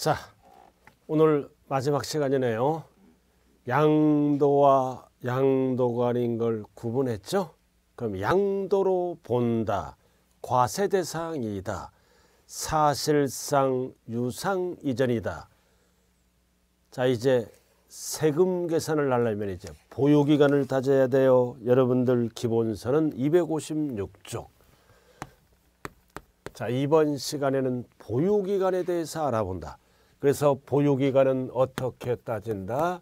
자, 오늘 마지막 시간이네요. 양도와 양도가 아닌 걸 구분했죠? 그럼 양도로 본다, 과세대상이다, 사실상 유상 이전이다. 자, 이제 세금 계산을 하려면 이제 보유기간을 다져야 돼요. 여러분들 기본서는 256쪽. 자, 이번 시간에는 보유기간에 대해서 알아본다. 그래서 보유기간은 어떻게 따진다?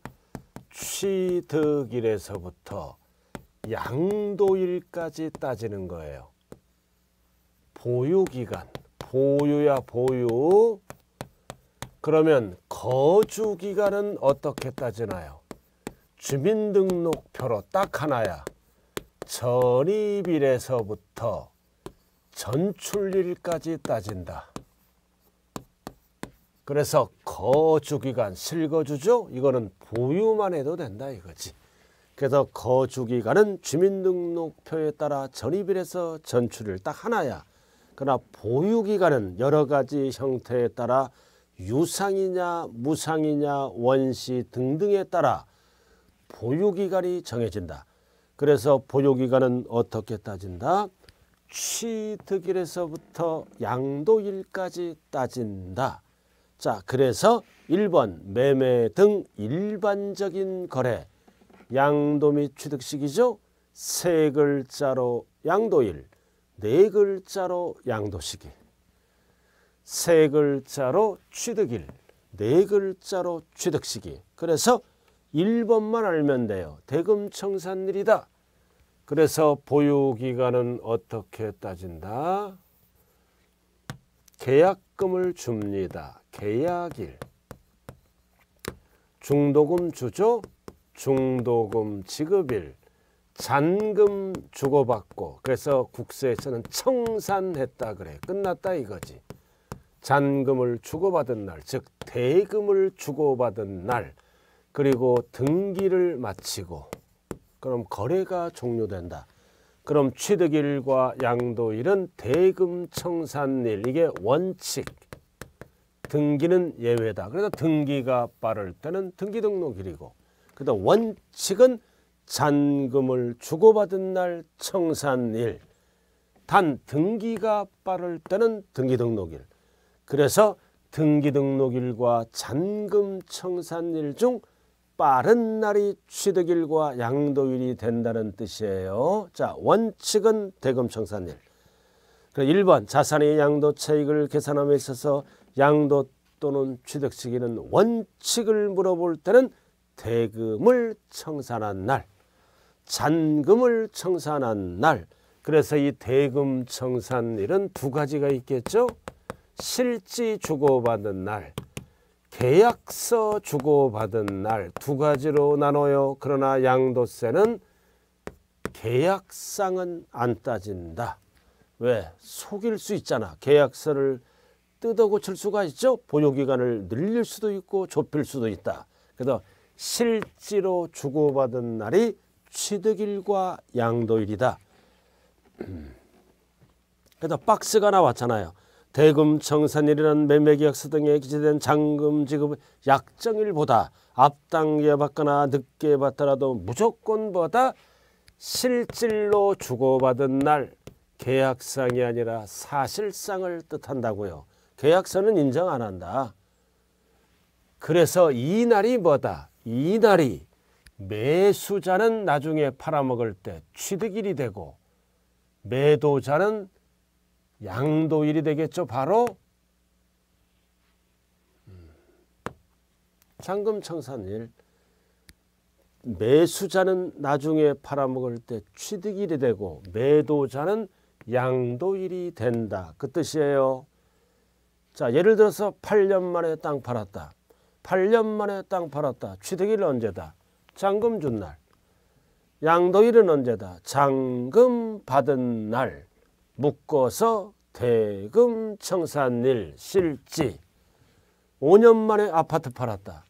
취득일에서부터 양도일까지 따지는 거예요. 보유기간, 보유야 보유. 그러면 거주기간은 어떻게 따지나요? 주민등록표로 딱 하나야. 전입일에서부터 전출일까지 따진다. 그래서 거주기간 실거주죠. 이거는 보유만 해도 된다 이거지. 그래서 거주기간은 주민등록표에 따라 전입일에서 전출을딱 하나야. 그러나 보유기간은 여러 가지 형태에 따라 유상이냐 무상이냐 원시 등등에 따라 보유기간이 정해진다. 그래서 보유기간은 어떻게 따진다? 취득일에서부터 양도일까지 따진다. 자, 그래서 1번 매매 등 일반적인 거래 양도 및 취득식이죠. 세 글자로 양도일, 네 글자로 양도식일, 세 글자로 취득일, 네 글자로 취득식이. 그래서 1번만 알면 돼요. 대금 청산일이다. 그래서 보유기간은 어떻게 따진다? 계약금을 줍니다. 계약일 중도금 주조 중도금 지급일 잔금 주고받고 그래서 국세에서는 청산했다 그래 끝났다 이거지 잔금을 주고받은 날즉 대금을 주고받은 날 그리고 등기를 마치고 그럼 거래가 종료된다 그럼 취득일과 양도일은 대금 청산일 이게 원칙 등기는 예외다. 그래서 등기가 빠를 때는 등기 등록일이고 그다음 원칙은 잔금을 주고받은 날 청산일 단 등기가 빠를 때는 등기 등록일 그래서 등기 등록일과 잔금 청산일 중 빠른 날이 취득일과 양도일이 된다는 뜻이에요. 자, 원칙은 대금 청산일. 1번 자산의 양도 차익을 계산함에 있어서 양도 또는 취득시기는 원칙을 물어볼 때는 대금을 청산한 날, 잔금을 청산한 날. 그래서 이 대금 청산일은 두 가지가 있겠죠. 실지 주고받은 날, 계약서 주고받은 날 두 가지로 나눠요. 그러나 양도세는 계약상은 안 따진다. 왜? 속일 수 있잖아. 계약서를 뜯어 고칠 수가 있죠. 보유기간을 늘릴 수도 있고 좁힐 수도 있다. 그래서 실제로 주고받은 날이 취득일과 양도일이다. 그래서 박스가 나왔잖아요. 대금 청산일이라는 매매계약서 등에 기재된 잔금 지급 약정일보다 앞당겨 받거나 늦게 받더라도 무조건 보다 실질로 주고받은 날 계약상이 아니라 사실상을 뜻한다고요. 계약서는 인정 안 한다. 그래서 이 날이 뭐다? 이 날이 매수자는 나중에 팔아먹을 때 취득일이 되고 매도자는 양도일이 되겠죠. 바로 잔금청산일 음. 매수자는 나중에 팔아먹을 때 취득일이 되고 매도자는 양도일이 된다. 그 뜻이에요. 자 예를 들어서 8년 만에 땅 팔았다. 8년 만에 땅 팔았다. 취득일 언제다? 잔금 준 날. 양도일은 언제다? 잔금 받은 날. 묶어서 대금 청산일 실지. 5년 만에 아파트 팔았다.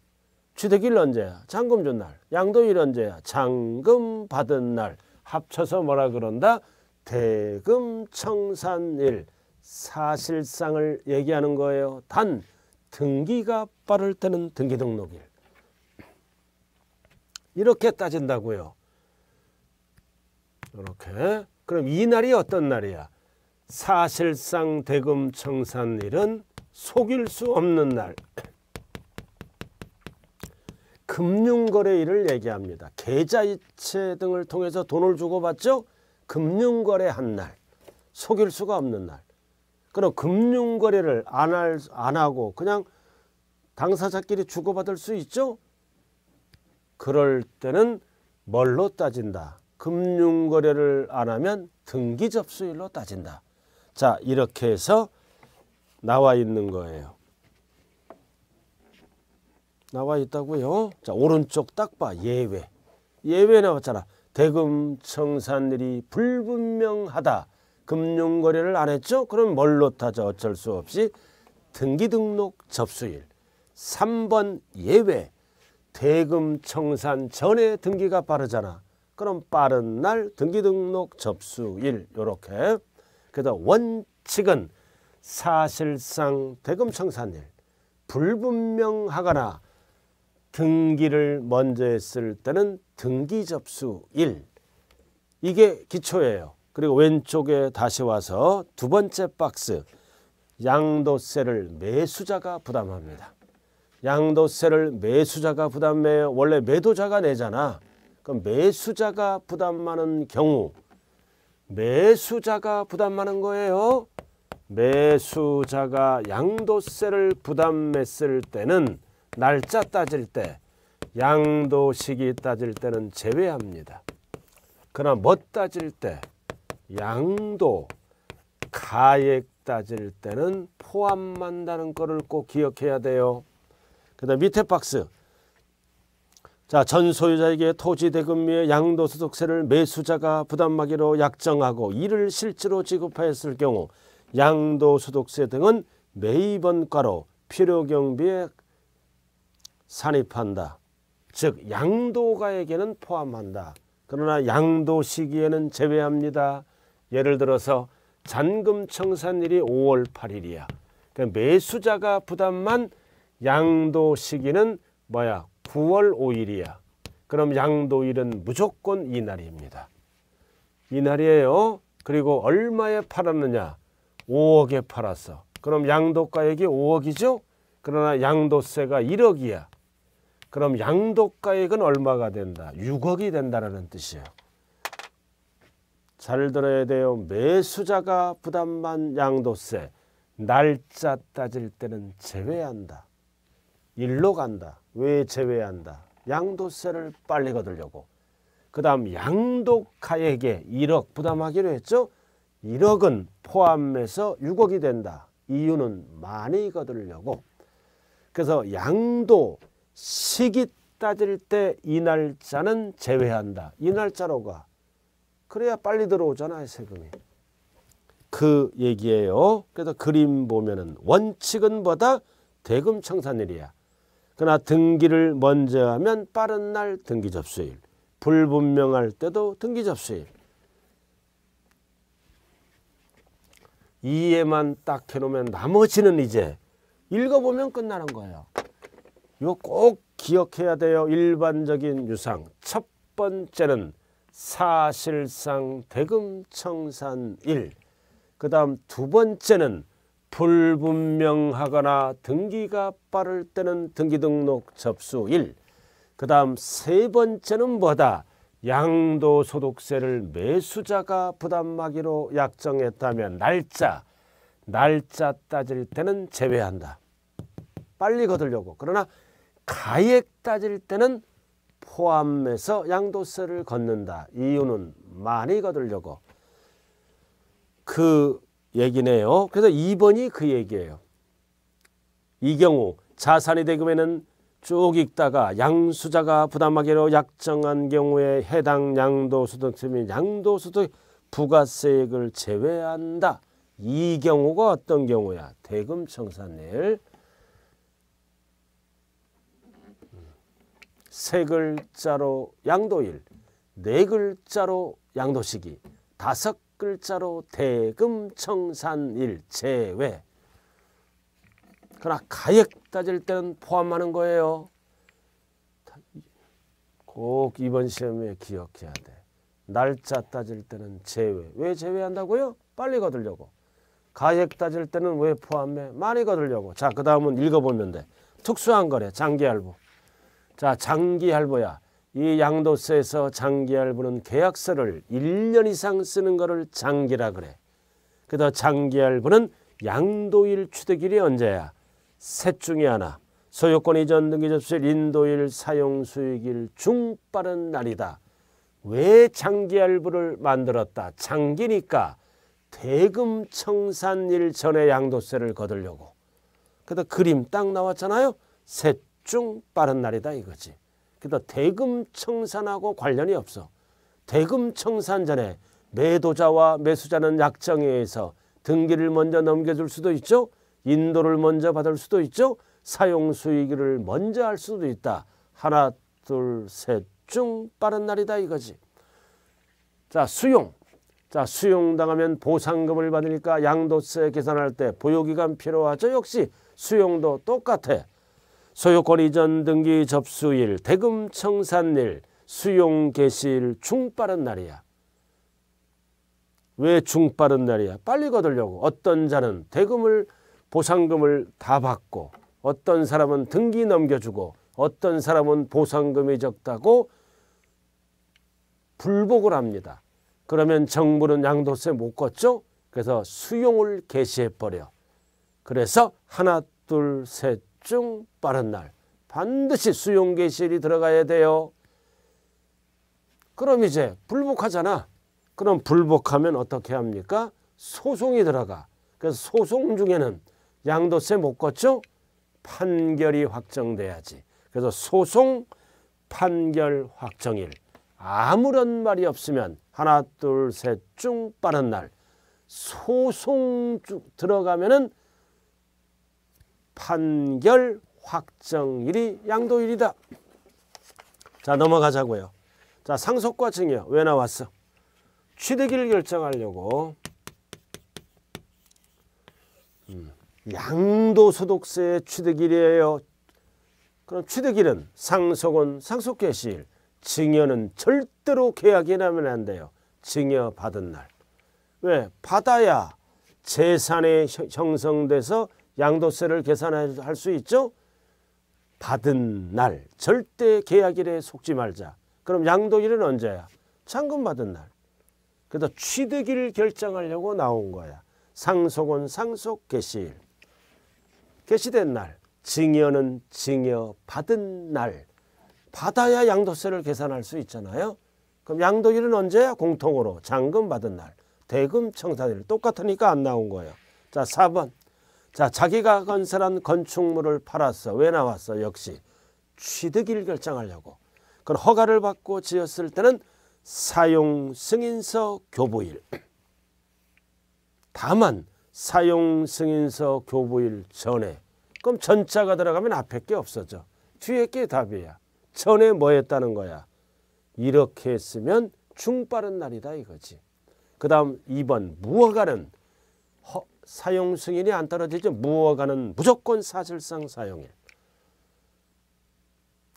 취득일 언제야? 잔금 준 날. 양도일 언제야? 잔금 받은 날. 합쳐서 뭐라 그런다? 대금 청산일. 사실상을 얘기하는 거예요. 단 등기가 빠를 때는 등기 등록일. 이렇게 따진다고요. 이렇게. 그럼 이 날이 어떤 날이야? 사실상 대금 청산일은 속일 수 없는 날. 금융거래일을 얘기합니다. 계좌이체 등을 통해서 돈을 주고받죠? 금융거래한 날. 속일 수가 없는 날. 그런 금융 거래를 안, 할, 안 하고 그냥 당사자끼리 주고받을 수 있죠? 그럴 때는 뭘로 따진다? 금융 거래를 안 하면 등기 접수일로 따진다. 자, 이렇게 해서 나와 있는 거예요. 나와 있다고요. 자, 오른쪽 딱 봐. 예외. 예외 나왔잖아. 대금 청산일이 불분명하다. 금융거래를 안 했죠? 그럼 뭘로 타자 어쩔 수 없이 등기등록 접수일 3번 예외 대금 청산 전에 등기가 빠르잖아. 그럼 빠른 날 등기등록 접수일 요렇게 그래서 원칙은 사실상 대금 청산일 불분명하거나 등기를 먼저 했을 때는 등기 접수일 이게 기초예요. 그리고 왼쪽에 다시 와서 두 번째 박스 양도세를 매수자가 부담합니다. 양도세를 매수자가 부담해 원래 매도자가 내잖아. 그럼 매수자가 부담하는 경우 매수자가 부담하는 거예요. 매수자가 양도세를 부담했을 때는 날짜 따질 때 양도시기 따질 때는 제외합니다. 그러나 못 따질 때 양도 가액 따질 때는 포함한다는 것을 꼭 기억해야 돼요. 그 다음 밑에 박스 자, 전 소유자에게 토지 대금의 양도 소득세를 매수자가 부담하기로 약정하고 이를 실제로 지급하였을 경우 양도 소득세 등은 매입원가로 필요 경비에 산입한다. 즉 양도가에게는 포함한다. 그러나 양도 시기에는 제외합니다. 예를 들어서 잔금 청산일이 5월 8일이야. 그러니까 매수자가 부담만 양도 시기는 뭐야? 9월 5일이야. 그럼 양도일은 무조건 이날입니다. 이날이에요. 그리고 얼마에 팔았느냐? 5억에 팔았어. 그럼 양도가액이 5억이죠? 그러나 양도세가 1억이야. 그럼 양도가액은 얼마가 된다? 6억이 된다라 뜻이에요. 잘 들어야 돼요. 매수자가 부담만 양도세, 날짜 따질 때는 제외한다. 일로 간다. 왜 제외한다? 양도세를 빨리 거두려고. 그 다음 양도가액에 1억 부담하기로 했죠. 1억은 포함해서 6억이 된다. 이유는 많이 거두려고. 그래서 양도 시기 따질 때 이 날짜는 제외한다. 이 날짜로 가. 그래야 빨리 들어오잖아요 세금이. 그 얘기예요. 그래서 그림 보면은 원칙은 뭐다 대금 청산일이야. 그러나 등기를 먼저 하면 빠른 날 등기 접수일. 불분명할 때도 등기 접수일. 이해만 딱 해놓으면 나머지는 이제 읽어보면 끝나는 거예요. 이거 꼭 기억해야 돼요. 일반적인 유상. 첫 번째는 사실상 대금청산 1. 그 다음 두 번째는 불분명하거나 등기가 빠를 때는 등기등록 접수 일. 그 다음 세 번째는 뭐다? 양도소득세를 매수자가 부담하기로 약정했다면 날짜, 날짜 따질 때는 제외한다. 빨리 거두려고. 그러나 가액 따질 때는 포함해서 양도세를 걷는다. 이유는 많이 거들려고 그 얘기네요. 그래서 2번이 그 얘기예요. 이 경우 자산이 대금에는 쭉 읽다가 양수자가 부담하기로 약정한 경우에 해당 양도소득 및 양도소득 부가세액을 제외한다. 이 경우가 어떤 경우야? 대금 청산일. 세 글자로 양도일, 네 글자로 양도시기, 다섯 글자로 대금청산일 제외. 그러나 가액 따질 때는 포함하는 거예요. 꼭 이번 시험에 기억해야 돼. 날짜 따질 때는 제외. 왜 제외한다고요? 빨리 거들려고. 가액 따질 때는 왜 포함해? 많이 거들려고. 자, 그 다음은 읽어보면 돼. 특수한 거래, 장기알부. 자, 장기할부야이 양도세에서 장기할부는 계약서를 1년 이상 쓰는 거를 장기라 그래. 그다 장기할부는 양도일 취득일이 언제야? 셋 중에 하나. 소유권 이전 등기 접수일 인도일 사용 수익일 중 빠른 날이다. 왜 장기할부를 만들었다? 장기니까 대금 청산일 전에 양도세를 거두려고. 그다 그림 딱 나왔잖아요. 셋 집중 빠른 날이다 이거지. 그러니 대금 청산하고 관련이 없어. 대금 청산 전에 매도자와 매수자는 약정에 의해서 등기를 먼저 넘겨줄 수도 있죠. 인도를 먼저 받을 수도 있죠. 사용 수익을 먼저 할 수도 있다. 하나 둘 셋 중 빠른 날이다 이거지. 자 수용. 자 수용당하면 보상금을 받으니까 양도세 계산할 때 보유기간 필요하죠. 역시 수용도 똑같아. 소유권 이전 등기 접수일, 대금 청산일, 수용 개시일 중빠른 날이야. 왜 중빠른 날이야? 빨리 거두려고. 어떤 자는 대금을 보상금을 다 받고 어떤 사람은 등기 넘겨주고 어떤 사람은 보상금이 적다고 불복을 합니다. 그러면 정부는 양도세 못 걷죠? 그래서 수용을 개시해버려. 그래서 하나 둘셋 집중 빠른 날 반드시 수용계실이 들어가야 돼요. 그럼 이제 불복하잖아. 그럼 불복하면 어떻게 합니까? 소송이 들어가. 그래서 소송 중에는 양도세 못 걷죠? 판결이 확정돼야지. 그래서 소송 판결 확정일. 아무런 말이 없으면 하나 둘셋쭉 빠른 날 소송 들어가면은 판결 확정일이 양도일이다. 자 넘어가자고요. 자 상속과 증여 왜 나왔어? 취득일 결정하려고 음, 양도소득세의 취득일이에요. 그럼 취득일은 상속은 상속 개시일, 증여는 절대로 계약이 나면 안 돼요. 증여 받은 날. 왜? 받아야 재산이 형성돼서 양도세를 계산할 수 있죠. 받은 날 절대 계약일에 속지 말자. 그럼 양도일은 언제야? 잔금 받은 날. 그래서 취득일 결정하려고 나온 거야. 상속은 상속 개시일. 개시된 날. 증여는 증여 받은 날. 받아야 양도세를 계산할 수 있잖아요. 그럼 양도일은 언제야? 공통으로 잔금 받은 날. 대금 청산일 똑같으니까 안 나온 거예요. 자, 4번. 자, 자기가 건설한 건축물을 팔아서왜 나왔어? 역시 취득일 결정하려고. 그럼 허가를 받고 지었을 때는 사용 승인서 교부일. 다만 사용 승인서 교부일 전에 그럼 전자가 들어가면 앞에 게 없어져. 뒤에 게 답이야. 전에 뭐 했다는 거야. 이렇게 했으면 중빠른 날이다 이거지. 그 다음 2번 무허가는 사용 승인이 안 떨어지죠. 무허가는 무조건 사실상 사용일.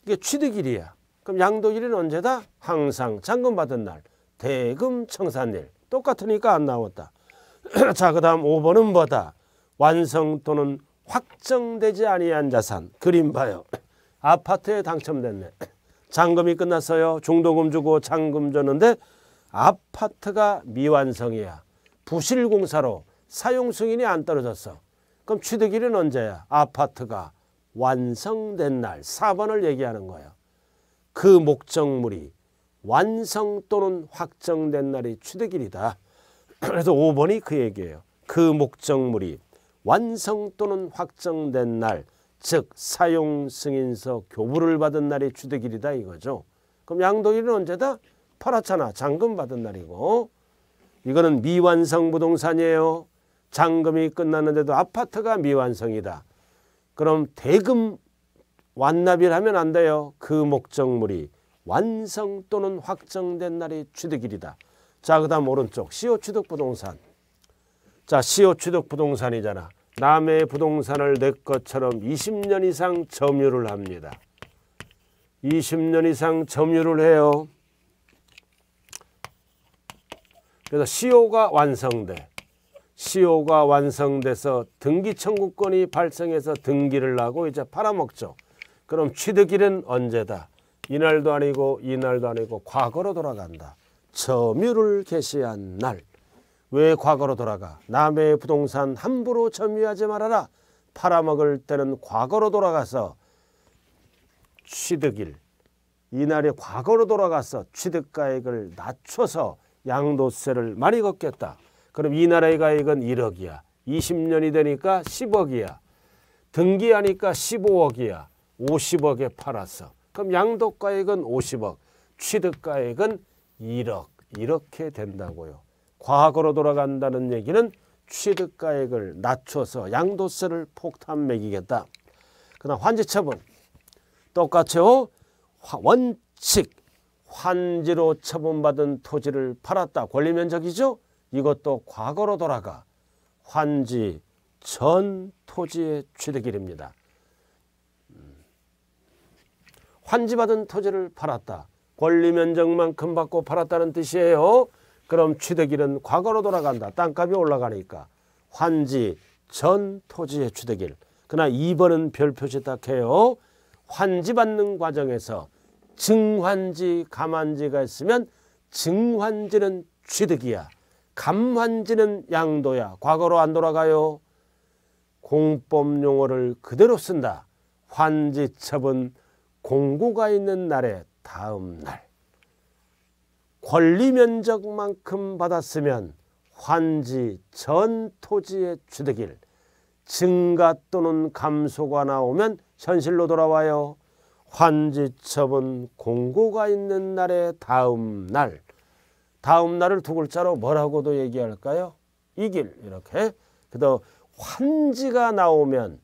이게 취득일이야. 그럼 양도일은 언제다? 항상 잔금 받은 날. 대금 청산일. 똑같으니까 안 나왔다. 자, 그다음 5번은 뭐다? 완성 또는 확정되지 아니한 자산. 그림 봐요. 아파트에 당첨됐네. 잔금이 끝났어요. 중도금 주고 잔금 줬는데 아파트가 미완성이야. 부실공사로 사용 승인이 안 떨어졌어. 그럼 취득일은 언제야? 아파트가 완성된 날 4번을 얘기하는 거예요. 그 목적물이 완성 또는 확정된 날이 취득일이다. 그래서 5번이 그 얘기예요. 그 목적물이 완성 또는 확정된 날, 즉 사용 승인서 교부를 받은 날이 취득일이다 이거죠. 그럼 양도일은 언제다? 팔았잖아. 잔금 받은 날이고. 이거는 미완성 부동산이에요. 잔금이 끝났는데도 아파트가 미완성이다. 그럼 대금 완납을 하면 안 돼요. 그 목적물이 완성 또는 확정된 날이 취득일이다. 자, 그 다음 오른쪽 시효 취득 부동산. 자, 시효 취득 부동산이잖아. 남의 부동산을 내 것처럼 20년 이상 점유를 합니다. 20년 이상 점유를 해요. 그래서 시효가 완성돼. 시효가 완성돼서 등기 청구권이 발생해서 등기를 하고 이제 팔아먹죠. 그럼 취득일은 언제다. 이날도 아니고 이날도 아니고 과거로 돌아간다. 점유를 개시한 날. 왜 과거로 돌아가? 남의 부동산 함부로 점유하지 말아라. 팔아먹을 때는 과거로 돌아가서 취득일. 이날이 과거로 돌아가서 취득가액을 낮춰서 양도세를 많이 걷겠다. 그럼 이 나라의 가액은 1억이야. 20년이 되니까 10억이야. 등기하니까 15억이야. 50억에 팔았어. 그럼 양도가액은 50억, 취득가액은 1억 이렇게 된다고요. 과거로 돌아간다는 얘기는 취득가액을 낮춰서 양도세를 폭탄 매기겠다. 그러나 환지처분 똑같이요. 원칙 환지로 처분받은 토지를 팔았다. 권리면적이죠. 이것도 과거로 돌아가 환지 전 토지의 취득일입니다. 음. 환지받은 토지를 팔았다. 권리면적만큼 받고 팔았다는 뜻이에요. 그럼 취득일은 과거로 돌아간다. 땅값이 올라가니까. 환지 전 토지의 취득일. 그러나 2번은 별표시 딱 해요. 환지받는 과정에서 증환지, 감환지가 있으면 증환지는 취득이야. 감환지는 양도야. 과거로 안 돌아가요. 공법 용어를 그대로 쓴다. 환지첩은 공고가 있는 날의 다음 날. 권리 면적만큼 받았으면 환지 전 토지의 취득일. 증가 또는 감소가 나오면 현실로 돌아와요. 환지첩은 공고가 있는 날의 다음 날. 다음 날을 두 글자로 뭐라고도 얘기할까요? 이길 이렇게. 그다음 환지가 나오면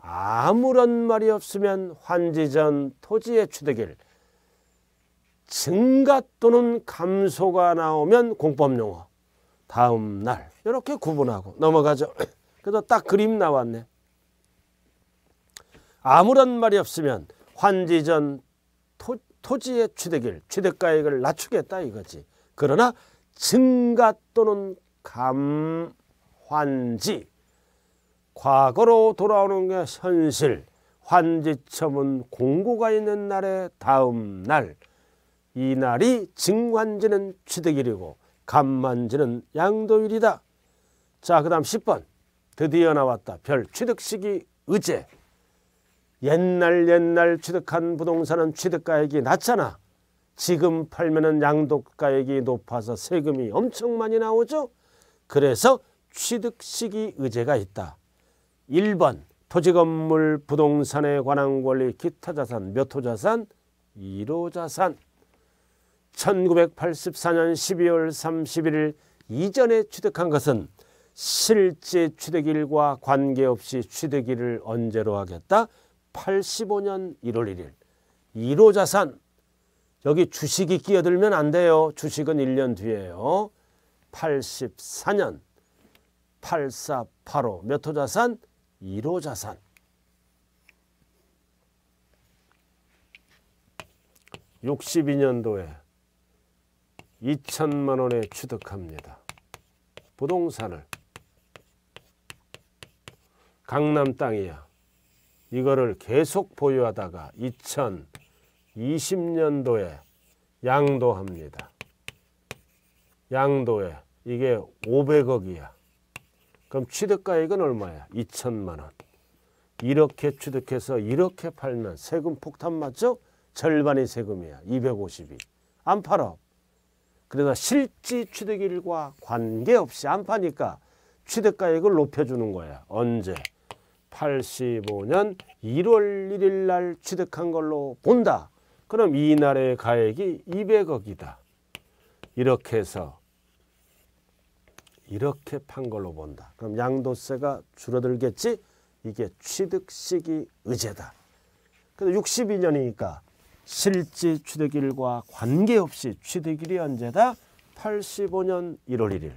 아무런 말이 없으면 환지전 토지의 취득일. 증가 또는 감소가 나오면 공법용어. 다음 날 이렇게 구분하고 넘어가죠. 그래서 딱 그림 나왔네. 아무런 말이 없으면 환지전 토, 토지의 취득일, 취득가액을 낮추겠다 이거지. 그러나 증가 또는 감환지 과거로 돌아오는 게 현실 환지첨은 공고가 있는 날의 다음 날 이날이 증환지는 취득일이고 감만지는 양도일이다. 자, 그 다음 10번. 드디어 나왔다. 별 취득식이 의제. 옛날 옛날 취득한 부동산은 취득가액이 낮잖아. 지금 팔면은 양도가액이 높아서 세금이 엄청 많이 나오죠. 그래서 취득시기 의제가 있다. 1번 토지 건물 부동산에 관한 권리 기타 자산 몇호 자산? 1호 자산. 1984년 12월 31일 이전에 취득한 것은 실제 취득일과 관계없이 취득일을 언제로 하겠다? 85년 1월 1일. 1호 자산 여기 주식이 끼어들면 안 돼요. 주식은 1년 뒤에요. 84년 8485몇 호 자산? 1호 자산. 육십 년도에 2천만 원에 취득합니다. 부동산을. 강남 땅이야. 이거를 계속 보유하다가 2000, 20년도에 양도합니다. 양도에 이게 500억이야. 그럼 취득가액은 얼마야? 2천만 원. 이렇게 취득해서 이렇게 팔면 세금 폭탄 맞죠? 절반이 세금이야. 250이. 안 팔아. 그래서 실지 취득일과 관계없이 안 파니까 취득가액을 높여주는 거야. 언제? 85년 1월 1일 날 취득한 걸로 본다. 그럼 이 나라의 가액이 200억이다. 이렇게 해서 이렇게 판 걸로 본다. 그럼 양도세가 줄어들겠지? 이게 취득 시기 의제다. 근데 62년이니까 실지 취득일과 관계없이 취득일이 언제다? 85년 1월 1일.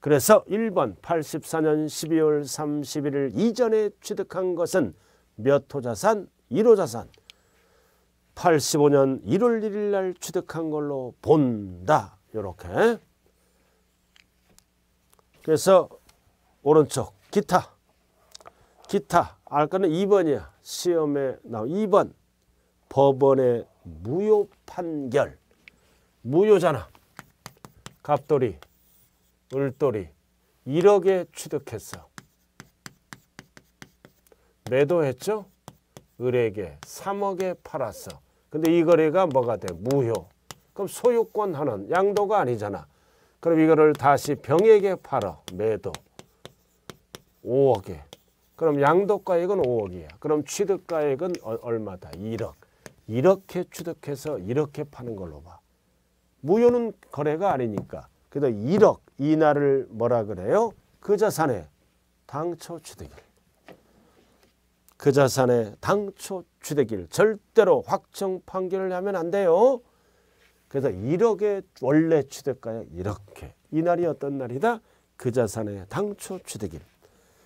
그래서 1번 84년 12월 31일 이전에 취득한 것은 몇 호자산? 1호자산. 85년 1월 1일 날 취득한 걸로 본다. 이렇게. 그래서 오른쪽 기타. 기타 알까는 2번이야. 시험에 나온 2번. 법원의 무효 판결. 무효잖아. 갑돌이, 을돌이 1억에 취득했어. 매도했죠? 을에게 3억에 팔았어. 근데 이 거래가 뭐가 돼? 무효. 그럼 소유권 하는 양도가 아니잖아. 그럼 이거를 다시 병에게 팔아. 매도. 5억에. 그럼 양도가액은 5억이야. 그럼 취득가액은 얼마다? 1억. 이렇게 취득해서 이렇게 파는 걸로 봐. 무효는 거래가 아니니까. 그래서 1억 이하를 뭐라 그래요? 그 자산의 당초 취득일. 그 자산의 당초 취득일 절대로 확정 판결을 하면 안 돼요. 그래서 1억의 원래 취득가액 이렇게 이날이 어떤 날이다? 그 자산의 당초 취득일.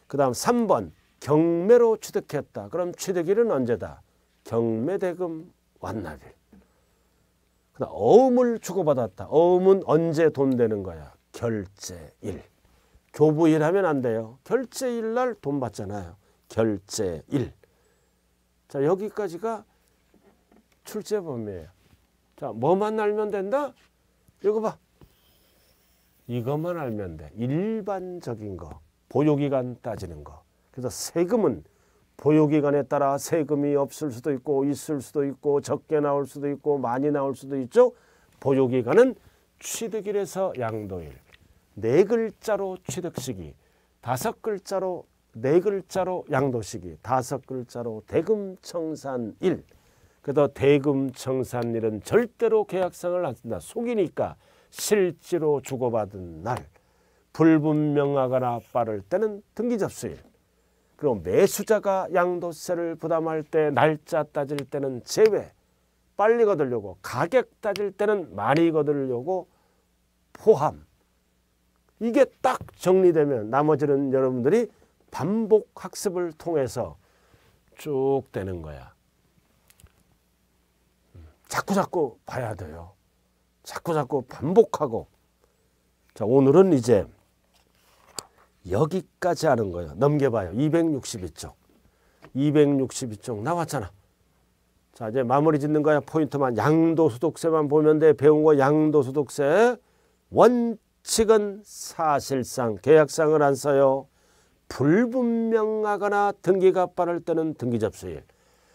그 다음 3번 경매로 취득했다. 그럼 취득일은 언제다? 경매대금 완납일. 그 다음 어음을 주고받았다. 어음은 언제 돈 되는 거야? 결제일. 교부일 하면 안 돼요. 결제일 날 돈 받잖아요. 결제일. 자, 여기까지가 출제 범위에요 자, 뭐만 알면 된다? 이거 봐. 이것만 알면 돼. 일반적인 거. 보유기간 따지는 거. 그래서 세금은 보유기간에 따라 세금이 없을 수도 있고 있을 수도 있고 적게 나올 수도 있고 많이 나올 수도 있죠. 보유기간은 취득일에서 양도일. 네 글자로 취득 시기, 다섯 글자로 네 글자로 양도시기, 다섯 글자로 대금청산일. 그래서 대금청산일은 절대로 계약상을 안 쓴다. 속이니까 실제로 주고받은 날. 불분명하거나 빠를 때는 등기 접수일. 그리고 매수자가 양도세를 부담할 때 날짜 따질 때는 제외. 빨리 거들려고 가격 따질 때는 많이 거들려고 포함. 이게 딱 정리되면 나머지는 여러분들이 반복 학습을 통해서 쭉 되는 거야. 자꾸 자꾸 봐야 돼요. 자꾸 자꾸 반복하고. 자, 오늘은 이제 여기까지 하는 거예요. 넘겨봐요. 262쪽. 262쪽 나왔잖아. 자, 이제 마무리 짓는 거야. 포인트만. 양도소득세만 보면 돼. 배운 거 양도소득세. 원칙은 사실상 계약상을 안 써요. 불분명하거나 등기가 빠를 때는 등기 접수일,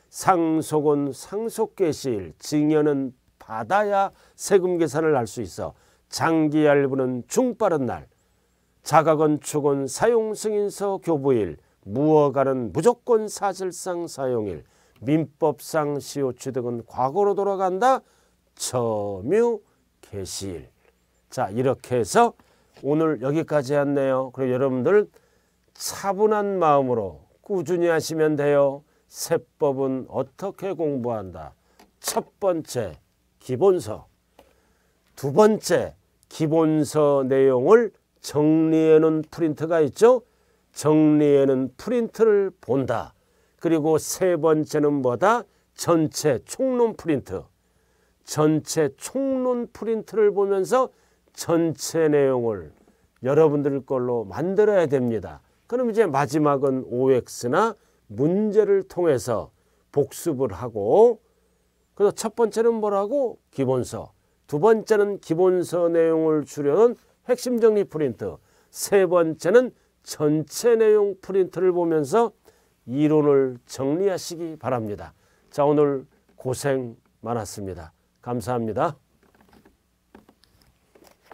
상속은 상속 개시일, 증여는 받아야 세금 계산을 할 수 있어 장기 할부는 중빠른 날, 자가건축은 사용승인서 교부일, 무허가는 무조건 사실상 사용일, 민법상 시효 취득은 과거로 돌아간다, 점유 개시일. 자 이렇게 해서 오늘 여기까지 했네요. 그리고 여러분들 차분한 마음으로 꾸준히 하시면 돼요. 세법은 어떻게 공부한다. 첫 번째 기본서 두 번째 기본서 내용을 정리해놓은 프린트가 있죠. 정리해놓은 프린트를 본다. 그리고 세 번째는 뭐다? 전체 총론 프린트. 전체 총론 프린트를 보면서 전체 내용을 여러분들 걸로 만들어야 됩니다. 그럼 이제 마지막은 OX나 문제를 통해서 복습을 하고 그래서 첫 번째는 뭐라고? 기본서. 두 번째는 기본서 내용을 줄여놓은 핵심 정리 프린트. 세 번째는 전체 내용 프린트를 보면서 이론을 정리하시기 바랍니다. 자 오늘 고생 많았습니다. 감사합니다.